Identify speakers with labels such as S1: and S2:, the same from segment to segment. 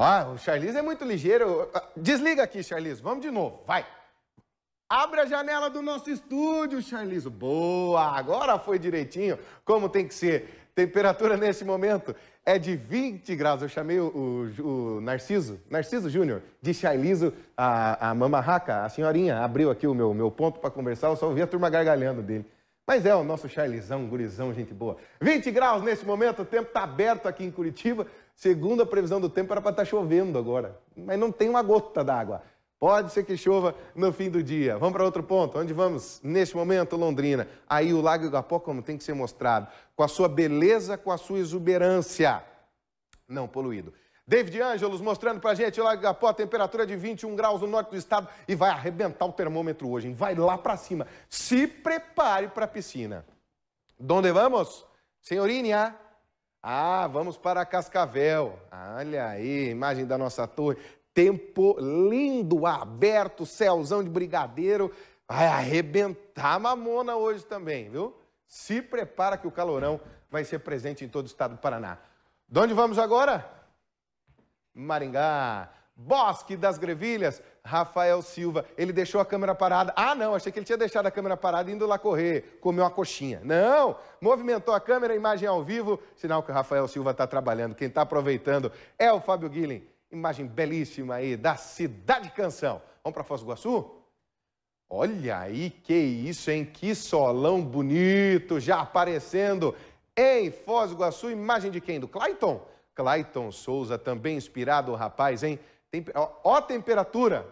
S1: Ó, ah, o Charlize é muito ligeiro. Desliga aqui, Charlize. Vamos de novo, vai. Abre a janela do nosso estúdio, Charlize. Boa, agora foi direitinho, como tem que ser. Temperatura neste momento é de 20 graus. Eu chamei o, o, o Narciso, Narciso Júnior, de Charlizo, a, a mamarraca, a senhorinha, abriu aqui o meu, meu ponto para conversar, eu só ouvi a turma gargalhando dele. Mas é o nosso Charlizão, gurizão, gente boa. 20 graus nesse momento, o tempo está aberto aqui em Curitiba. Segundo a previsão do tempo, era para estar tá chovendo agora. Mas não tem uma gota d'água. Pode ser que chova no fim do dia. Vamos para outro ponto. Onde vamos? Neste momento, Londrina. Aí o Lago Igapó, como tem que ser mostrado, com a sua beleza, com a sua exuberância. Não poluído. David Ângelos mostrando pra gente lá a temperatura de 21 graus no norte do estado e vai arrebentar o termômetro hoje, hein? vai lá pra cima. Se prepare pra piscina. Donde vamos? Senhorinha? Ah, vamos para Cascavel. Olha aí, imagem da nossa torre. Tempo lindo, aberto, céuzão de brigadeiro. Vai arrebentar a mamona hoje também, viu? Se prepara que o calorão vai ser presente em todo o estado do Paraná. De onde vamos agora? Maringá. Bosque das Grevilhas, Rafael Silva. Ele deixou a câmera parada. Ah, não, achei que ele tinha deixado a câmera parada indo lá correr, comeu uma coxinha. Não! Movimentou a câmera, imagem ao vivo, sinal que o Rafael Silva está trabalhando. Quem está aproveitando é o Fábio Guilherme. Imagem belíssima aí da Cidade Canção. Vamos para Foz do Iguaçu? Olha aí que isso, hein? Que solão bonito já aparecendo em Foz do Iguaçu. Imagem de quem? Do Clayton? Clayton Souza, também inspirado, rapaz, hein? Tem... Ó, temperatura!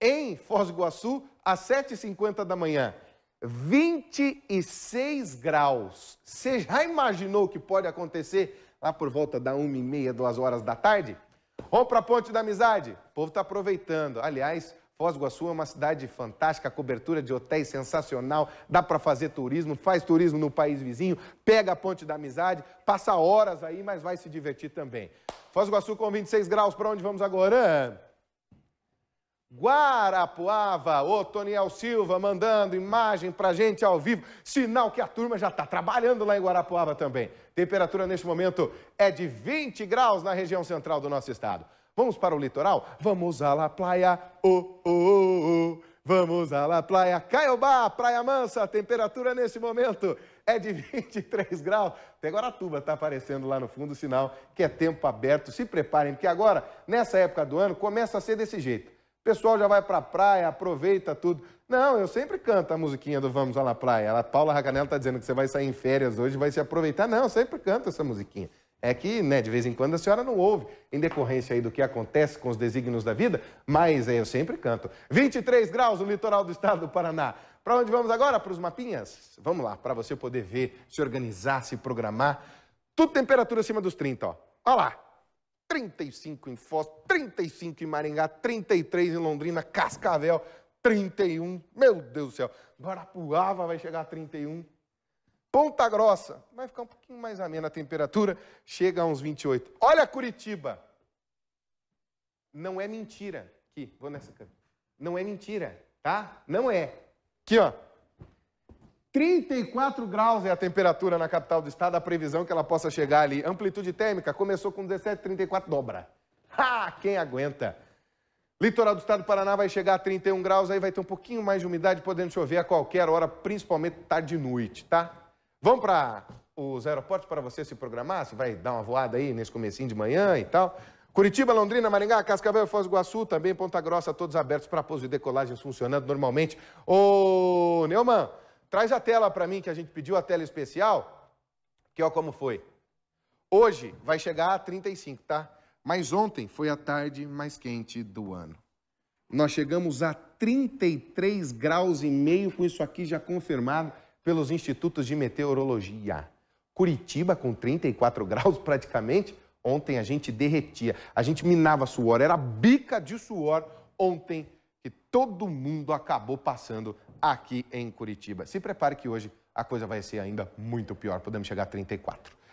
S1: Em Foz do Iguaçu, às 7h50 da manhã, 26 graus. Você já imaginou o que pode acontecer lá por volta da 1h30, 2 horas da tarde? Vamos para a Ponte da Amizade? O povo está aproveitando. Aliás, Foz do Iguaçu é uma cidade fantástica, cobertura de hotéis sensacional, dá para fazer turismo, faz turismo no país vizinho, pega a Ponte da Amizade, passa horas aí, mas vai se divertir também. Foz do Iguaçu com 26 graus, para onde vamos agora? Guarapuava, ô Toniel Silva mandando imagem para gente ao vivo, sinal que a turma já está trabalhando lá em Guarapuava também. Temperatura neste momento é de 20 graus na região central do nosso estado. Vamos para o litoral? Vamos à la playa, oh, oh, oh, oh. Vamos à la playa, Caiobá, Praia Mansa, temperatura nesse momento é de 23 graus. Até agora tuba está aparecendo lá no fundo sinal que é tempo aberto. Se preparem, porque agora, nessa época do ano, começa a ser desse jeito. O pessoal já vai para a praia, aproveita tudo. Não, eu sempre canto a musiquinha do Vamos à la Praia. A Paula Racanello está dizendo que você vai sair em férias hoje, vai se aproveitar. Não, eu sempre canto essa musiquinha. É que, né, de vez em quando a senhora não ouve, em decorrência aí do que acontece com os desígnios da vida, mas eu sempre canto. 23 graus no litoral do estado do Paraná. Para onde vamos agora? Para os mapinhas? Vamos lá, para você poder ver, se organizar, se programar. Tudo temperatura acima dos 30, ó. Olha lá. 35 em Foz, 35 em Maringá, 33 em Londrina, Cascavel, 31. Meu Deus do céu. Guarapuava vai chegar a 31. Ponta Grossa, vai ficar um pouquinho mais amena a temperatura, chega a uns 28. Olha Curitiba. Não é mentira. Aqui, vou nessa câmera. Não é mentira, tá? Não é. Aqui, ó. 34 graus é a temperatura na capital do estado, a previsão é que ela possa chegar ali. Amplitude térmica começou com 17, 34, dobra. Ha! Quem aguenta? Litoral do estado do Paraná vai chegar a 31 graus, aí vai ter um pouquinho mais de umidade, podendo chover a qualquer hora, principalmente tarde e noite, tá? Vamos para os aeroportos para você se programar? Você vai dar uma voada aí nesse comecinho de manhã e tal? Curitiba, Londrina, Maringá, Cascavel, Foz do Iguaçu, também Ponta Grossa, todos abertos para pouso e decolagens funcionando normalmente. Ô, Neumann, traz a tela para mim que a gente pediu, a tela especial, que ó é como foi. Hoje vai chegar a 35, tá? Mas ontem foi a tarde mais quente do ano. Nós chegamos a 33 graus e meio, com isso aqui já confirmado pelos institutos de meteorologia. Curitiba, com 34 graus praticamente, ontem a gente derretia, a gente minava suor, era bica de suor ontem que todo mundo acabou passando aqui em Curitiba. Se prepare que hoje a coisa vai ser ainda muito pior, podemos chegar a 34.